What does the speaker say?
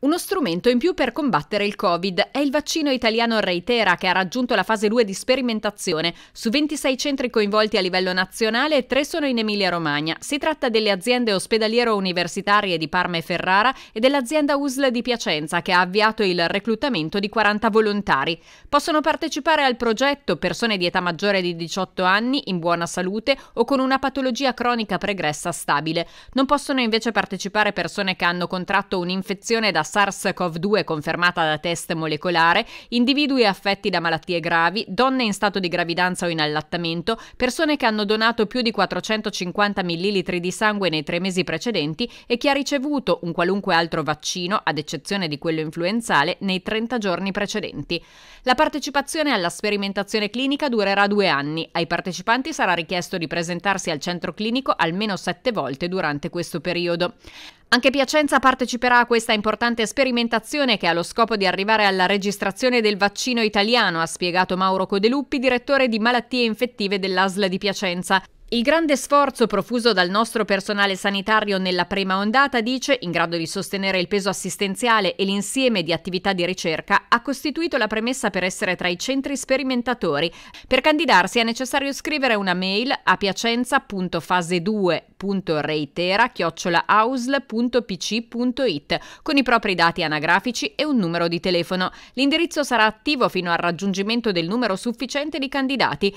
Uno strumento in più per combattere il Covid è il vaccino italiano Reitera che ha raggiunto la fase 2 di sperimentazione. Su 26 centri coinvolti a livello nazionale, 3 sono in Emilia-Romagna. Si tratta delle aziende ospedaliero-universitarie di Parma e Ferrara e dell'azienda USL di Piacenza che ha avviato il reclutamento di 40 volontari. Possono partecipare al progetto persone di età maggiore di 18 anni, in buona salute o con una patologia cronica pregressa stabile. Non possono invece partecipare persone che hanno contratto un'infezione da SARS-CoV-2 confermata da test molecolare, individui affetti da malattie gravi, donne in stato di gravidanza o in allattamento, persone che hanno donato più di 450 ml di sangue nei tre mesi precedenti e chi ha ricevuto un qualunque altro vaccino, ad eccezione di quello influenzale, nei 30 giorni precedenti. La partecipazione alla sperimentazione clinica durerà due anni. Ai partecipanti sarà richiesto di presentarsi al centro clinico almeno sette volte durante questo periodo. Anche Piacenza parteciperà a questa importante sperimentazione che ha lo scopo di arrivare alla registrazione del vaccino italiano, ha spiegato Mauro Codeluppi, direttore di malattie infettive dell'ASL di Piacenza. Il grande sforzo profuso dal nostro personale sanitario nella prima ondata, dice, in grado di sostenere il peso assistenziale e l'insieme di attività di ricerca, ha costituito la premessa per essere tra i centri sperimentatori. Per candidarsi è necessario scrivere una mail a piacenza.fase2.reitera.ausl.pc.it con i propri dati anagrafici e un numero di telefono. L'indirizzo sarà attivo fino al raggiungimento del numero sufficiente di candidati.